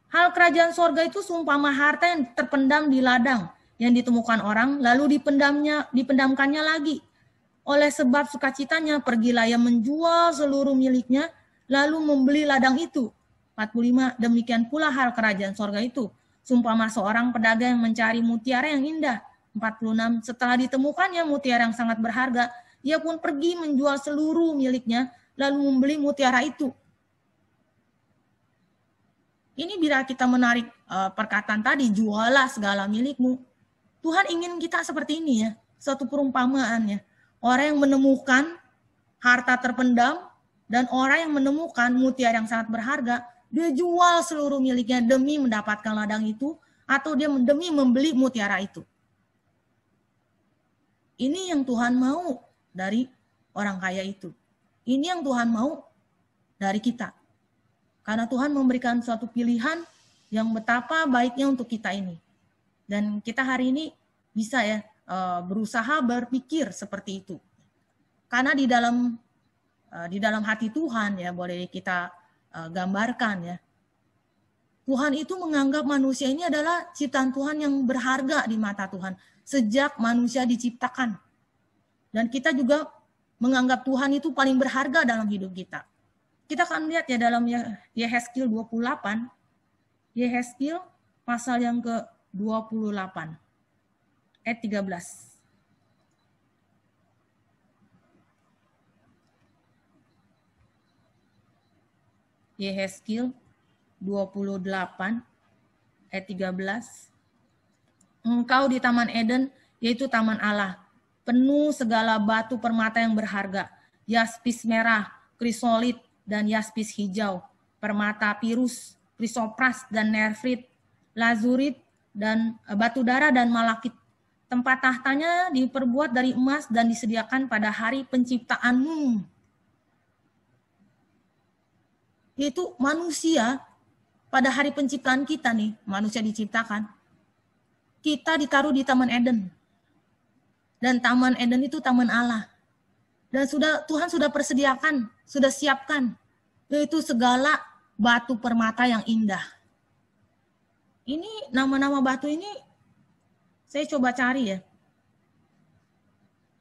Hal kerajaan sorga itu seumpama harta yang terpendam di ladang yang ditemukan orang lalu dipendamnya dipendamkannya lagi. Oleh sebab sukacitanya pergilah yang menjual seluruh miliknya lalu membeli ladang itu. 45 demikian pula hal kerajaan sorga itu Sumpama seorang pedagang yang mencari mutiara yang indah. 46 setelah ditemukannya mutiara yang sangat berharga, ia pun pergi menjual seluruh miliknya lalu membeli mutiara itu. Ini bila kita menarik eh, perkataan tadi, jualah segala milikmu. Tuhan ingin kita seperti ini ya, suatu perumpamaan ya. Orang yang menemukan harta terpendam dan orang yang menemukan mutiara yang sangat berharga, dia jual seluruh miliknya demi mendapatkan ladang itu atau dia demi membeli mutiara itu. Ini yang Tuhan mau dari orang kaya itu. Ini yang Tuhan mau dari kita. Karena Tuhan memberikan suatu pilihan yang betapa baiknya untuk kita ini. Dan kita hari ini bisa ya eh, berusaha berpikir seperti itu. Karena di dalam eh, di dalam hati Tuhan ya boleh kita eh, gambarkan ya. Tuhan itu menganggap manusia ini adalah ciptaan Tuhan yang berharga di mata Tuhan sejak manusia diciptakan. Dan kita juga menganggap Tuhan itu paling berharga dalam hidup kita kita akan lihat ya dalam Yeheskil 28, Yeheskil pasal yang ke-28, ayat 13. Yeheskil 28 ayat 13. Engkau di Taman Eden, yaitu Taman Allah, penuh segala batu permata yang berharga, yaspis merah, krisolit, dan yaspis hijau, permata pirus, krisopras dan nefrit, lazurit dan eh, batu darah dan malakit. Tempat tahtanya diperbuat dari emas dan disediakan pada hari penciptaanmu. Itu manusia pada hari penciptaan kita nih, manusia diciptakan. Kita ditaruh di Taman Eden. Dan Taman Eden itu Taman Allah dan sudah Tuhan sudah persediakan, sudah siapkan yaitu segala batu permata yang indah. Ini nama-nama batu ini saya coba cari ya.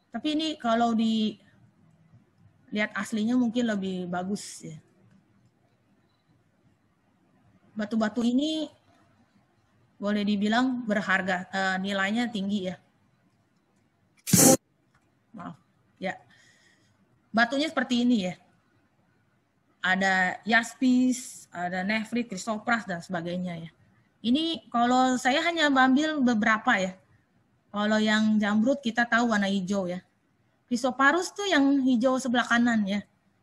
Tapi ini kalau di lihat aslinya mungkin lebih bagus ya. Batu-batu ini boleh dibilang berharga, eh, nilainya tinggi ya. Maaf. Ya batunya seperti ini ya. Ada jaspis, ada nefrit, kristopras dan sebagainya ya. Ini kalau saya hanya ambil beberapa ya. Kalau yang jambrut kita tahu warna hijau ya. Kristoparus tuh yang hijau sebelah kanan ya.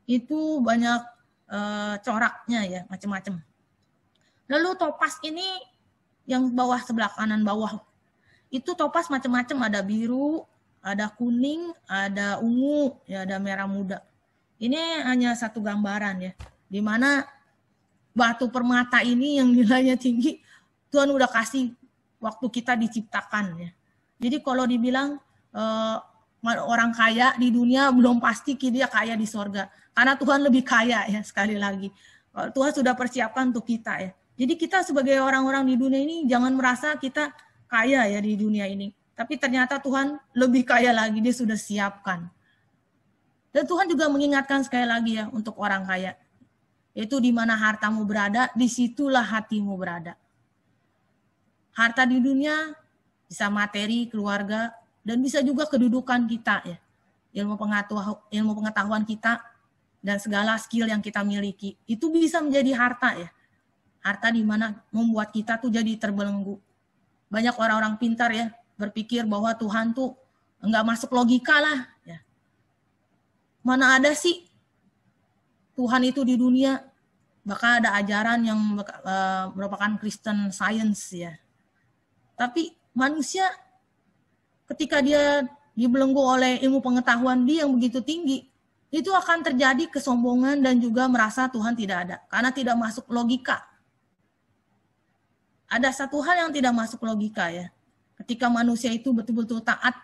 Itu banyak e, coraknya ya, macam-macam. Lalu topas ini yang bawah sebelah kanan bawah. Itu topas macam-macam ada biru, ada kuning, ada ungu, ya ada merah muda. Ini hanya satu gambaran ya, di mana batu permata ini yang nilainya tinggi Tuhan udah kasih waktu kita diciptakan ya. Jadi kalau dibilang eh, orang kaya di dunia belum pasti dia kaya di sorga, karena Tuhan lebih kaya ya sekali lagi. Eh, Tuhan sudah persiapkan untuk kita ya. Jadi kita sebagai orang-orang di dunia ini jangan merasa kita kaya ya di dunia ini tapi ternyata Tuhan lebih kaya lagi, dia sudah siapkan. Dan Tuhan juga mengingatkan sekali lagi ya untuk orang kaya. Yaitu di mana hartamu berada, disitulah hatimu berada. Harta di dunia bisa materi, keluarga, dan bisa juga kedudukan kita ya. Ilmu pengetahuan, ilmu pengetahuan kita dan segala skill yang kita miliki itu bisa menjadi harta ya. Harta di mana membuat kita tuh jadi terbelenggu. Banyak orang-orang pintar ya berpikir bahwa Tuhan tuh nggak masuk logika lah. Ya. Mana ada sih Tuhan itu di dunia? Maka ada ajaran yang eh, merupakan Kristen Science ya. Tapi manusia ketika dia dibelenggu oleh ilmu pengetahuan dia yang begitu tinggi, itu akan terjadi kesombongan dan juga merasa Tuhan tidak ada karena tidak masuk logika. Ada satu hal yang tidak masuk logika ya ketika manusia itu betul-betul taat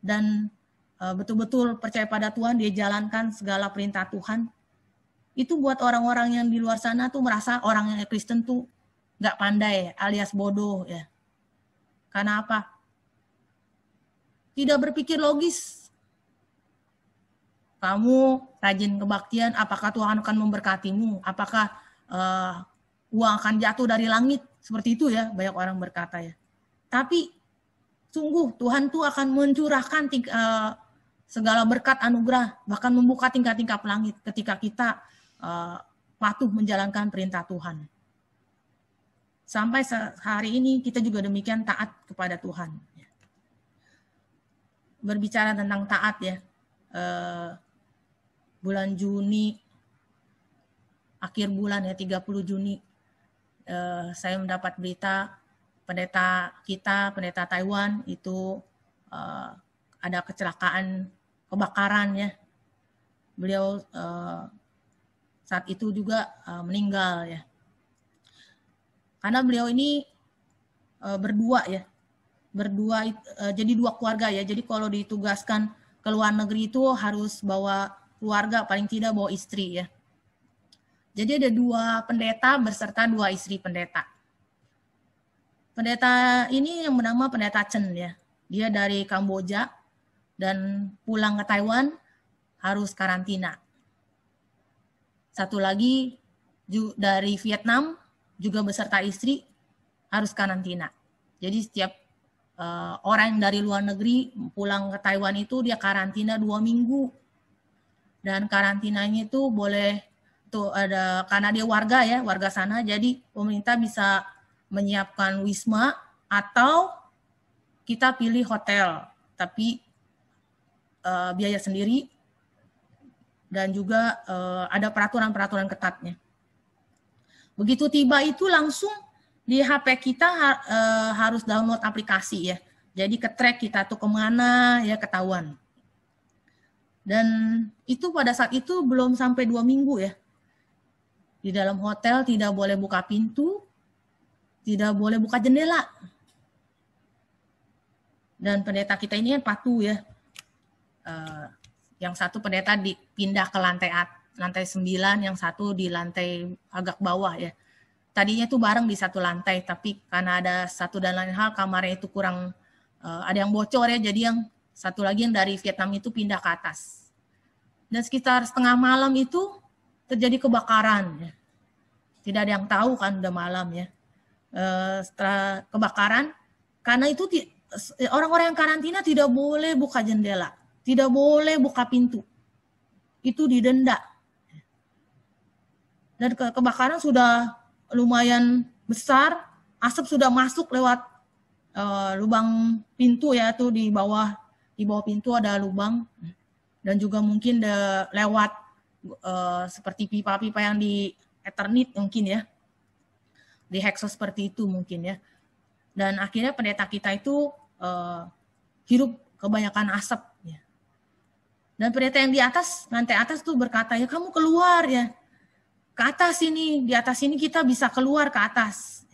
dan eh, betul-betul percaya pada Tuhan, dia jalankan segala perintah Tuhan, itu buat orang-orang yang di luar sana tuh merasa orang yang Kristen tuh nggak pandai alias bodoh ya. Karena apa? Tidak berpikir logis. Kamu rajin kebaktian, apakah Tuhan akan memberkatimu? Apakah uh, uang akan jatuh dari langit? Seperti itu ya, banyak orang berkata ya. Tapi sungguh Tuhan tuh akan mencurahkan uh, segala berkat anugerah, bahkan membuka tingkat-tingkat langit ketika kita uh, patuh menjalankan perintah Tuhan. Sampai hari ini kita juga demikian taat kepada Tuhan. Berbicara tentang taat ya, uh, bulan Juni, akhir bulan ya 30 Juni, uh, saya mendapat berita pendeta kita, pendeta Taiwan itu uh, ada kecelakaan kebakaran ya. Beliau uh, saat itu juga uh, meninggal ya. Karena beliau ini uh, berdua ya, berdua uh, jadi dua keluarga ya. Jadi kalau ditugaskan ke luar negeri itu harus bawa keluarga paling tidak bawa istri ya. Jadi ada dua pendeta berserta dua istri pendeta. Pendeta ini yang bernama Pendeta Chen ya. Dia dari Kamboja dan pulang ke Taiwan harus karantina. Satu lagi dari Vietnam juga beserta istri harus karantina. Jadi setiap uh, orang yang dari luar negeri pulang ke Taiwan itu dia karantina dua minggu. Dan karantinanya itu boleh tuh ada karena dia warga ya warga sana jadi pemerintah bisa menyiapkan wisma atau kita pilih hotel tapi uh, biaya sendiri dan juga uh, ada peraturan-peraturan ketatnya. Begitu tiba itu langsung di HP kita uh, harus download aplikasi ya. Jadi ke track kita tuh kemana ya ketahuan. Dan itu pada saat itu belum sampai dua minggu ya. Di dalam hotel tidak boleh buka pintu, tidak boleh buka jendela. Dan pendeta kita ini kan patuh ya. Eh, yang satu pendeta dipindah ke lantai at, lantai 9, yang satu di lantai agak bawah ya. Tadinya itu bareng di satu lantai, tapi karena ada satu dan lain hal kamarnya itu kurang eh, ada yang bocor ya, jadi yang satu lagi yang dari Vietnam itu pindah ke atas. Dan sekitar setengah malam itu terjadi kebakaran. Ya. Tidak ada yang tahu kan udah malam ya Eh, setelah kebakaran karena itu eh, orang-orang yang karantina tidak boleh buka jendela, tidak boleh buka pintu. Itu didenda. Dan kebakaran sudah lumayan besar, asap sudah masuk lewat eh, lubang pintu ya tuh di bawah di bawah pintu ada lubang dan juga mungkin lewat seperti pipa-pipa yang di Eternit mungkin ya di hexos seperti itu mungkin ya. Dan akhirnya pendeta kita itu uh, eh, hirup kebanyakan asap. Ya. Dan pendeta yang di atas, nanti atas tuh berkata, ya kamu keluar ya. Ke atas ini, di atas ini kita bisa keluar ke atas.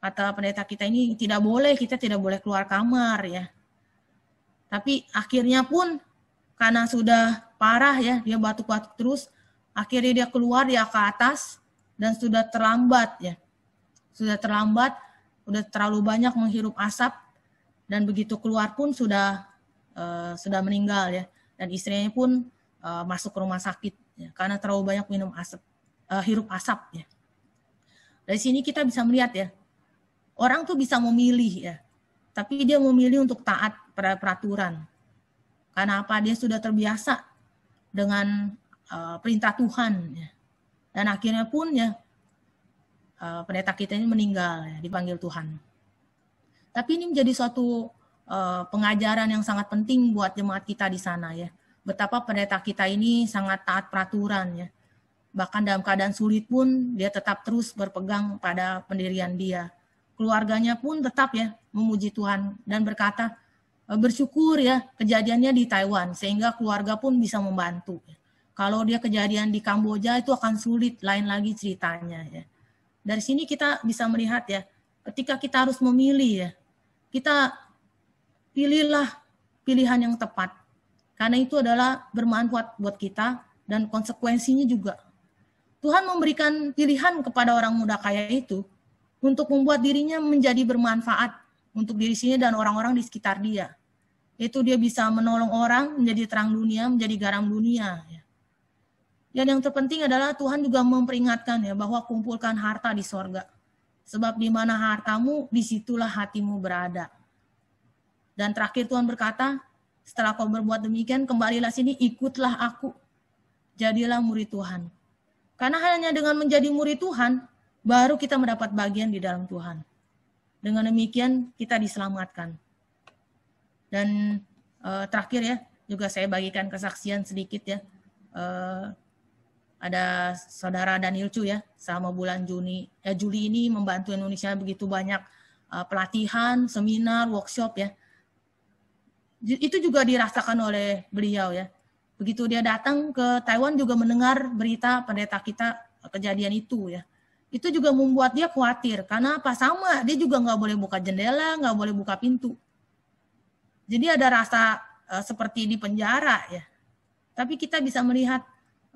Kata pendeta kita ini tidak boleh, kita tidak boleh keluar kamar ya. Tapi akhirnya pun karena sudah parah ya, dia batuk-batuk terus, akhirnya dia keluar dia ke atas dan sudah terlambat ya sudah terlambat, sudah terlalu banyak menghirup asap dan begitu keluar pun sudah uh, sudah meninggal ya. Dan istrinya pun uh, masuk ke rumah sakit ya, karena terlalu banyak minum asap uh, hirup asap ya. Dari sini kita bisa melihat ya, orang tuh bisa memilih ya, tapi dia memilih untuk taat pada peraturan. Karena apa? Dia sudah terbiasa dengan uh, perintah Tuhan ya. Dan akhirnya pun ya Eh, pendeta kita ini meninggal, ya, dipanggil Tuhan. Tapi ini menjadi suatu eh, pengajaran yang sangat penting buat jemaat kita di sana ya. Betapa pendeta kita ini sangat taat peraturan ya. Bahkan dalam keadaan sulit pun dia tetap terus berpegang pada pendirian dia. Keluarganya pun tetap ya memuji Tuhan dan berkata eh, bersyukur ya kejadiannya di Taiwan sehingga keluarga pun bisa membantu. Ya. Kalau dia kejadian di Kamboja itu akan sulit, lain lagi ceritanya ya. Dari sini kita bisa melihat ya, ketika kita harus memilih ya, kita pilihlah pilihan yang tepat. Karena itu adalah bermanfaat buat kita dan konsekuensinya juga. Tuhan memberikan pilihan kepada orang muda kaya itu untuk membuat dirinya menjadi bermanfaat untuk diri sini dan orang-orang di sekitar dia. Itu dia bisa menolong orang menjadi terang dunia, menjadi garam dunia. Ya dan yang terpenting adalah Tuhan juga memperingatkan ya bahwa kumpulkan harta di sorga. Sebab di mana hartamu, disitulah hatimu berada. Dan terakhir Tuhan berkata, setelah kau berbuat demikian, kembalilah sini, ikutlah aku. Jadilah murid Tuhan. Karena hanya dengan menjadi murid Tuhan, baru kita mendapat bagian di dalam Tuhan. Dengan demikian, kita diselamatkan. Dan e, terakhir ya, juga saya bagikan kesaksian sedikit ya. E, ada saudara Daniel Chu ya selama bulan Juni ya Juli ini membantu Indonesia begitu banyak uh, pelatihan, seminar, workshop ya. Itu juga dirasakan oleh beliau ya. Begitu dia datang ke Taiwan juga mendengar berita pendeta kita eh, kejadian itu ya. Itu juga membuat dia khawatir karena apa sama dia juga nggak boleh buka jendela, nggak boleh buka pintu. Jadi ada rasa uh, seperti di penjara ya. Tapi kita bisa melihat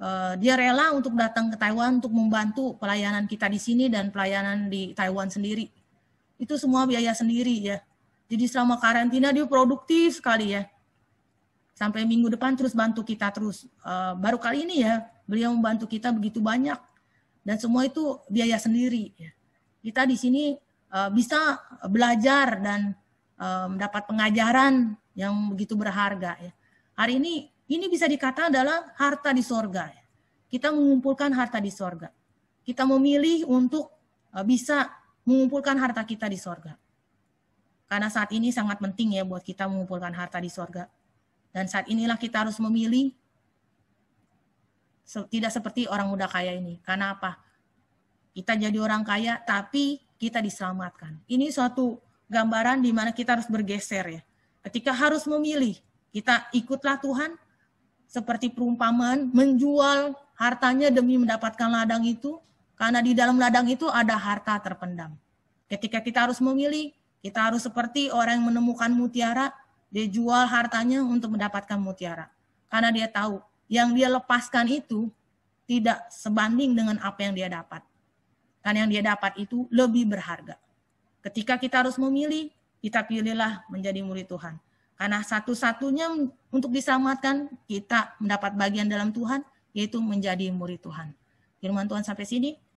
Eh, dia rela untuk datang ke Taiwan untuk membantu pelayanan kita di sini dan pelayanan di Taiwan sendiri. Itu semua biaya sendiri ya. Jadi selama karantina dia produktif sekali ya. Sampai minggu depan terus bantu kita terus. Eh, baru kali ini ya beliau membantu kita begitu banyak dan semua itu biaya sendiri. Ya. Kita di sini eh, bisa belajar dan mendapat pengajaran yang begitu berharga. Ya. Hari ini ini bisa dikatakan adalah harta di sorga. Kita mengumpulkan harta di sorga. Kita memilih untuk eh, bisa mengumpulkan harta kita di sorga. Karena saat ini sangat penting ya buat kita mengumpulkan harta di sorga. Dan saat inilah kita harus memilih tidak seperti orang muda kaya ini. Karena apa? Kita jadi orang kaya tapi kita diselamatkan. Ini suatu gambaran di mana kita harus bergeser ya. Ketika harus memilih, kita ikutlah Tuhan seperti perumpamaan menjual hartanya demi mendapatkan ladang itu karena di dalam ladang itu ada harta terpendam. Ketika kita harus memilih, kita harus seperti orang yang menemukan mutiara, dia jual hartanya untuk mendapatkan mutiara. Karena dia tahu yang dia lepaskan itu tidak sebanding dengan apa yang dia dapat. Karena yang dia dapat itu lebih berharga. Ketika kita harus memilih, kita pilihlah menjadi murid Tuhan. Karena satu-satunya untuk diselamatkan kita mendapat bagian dalam Tuhan yaitu menjadi murid Tuhan. Firman Tuhan sampai sini.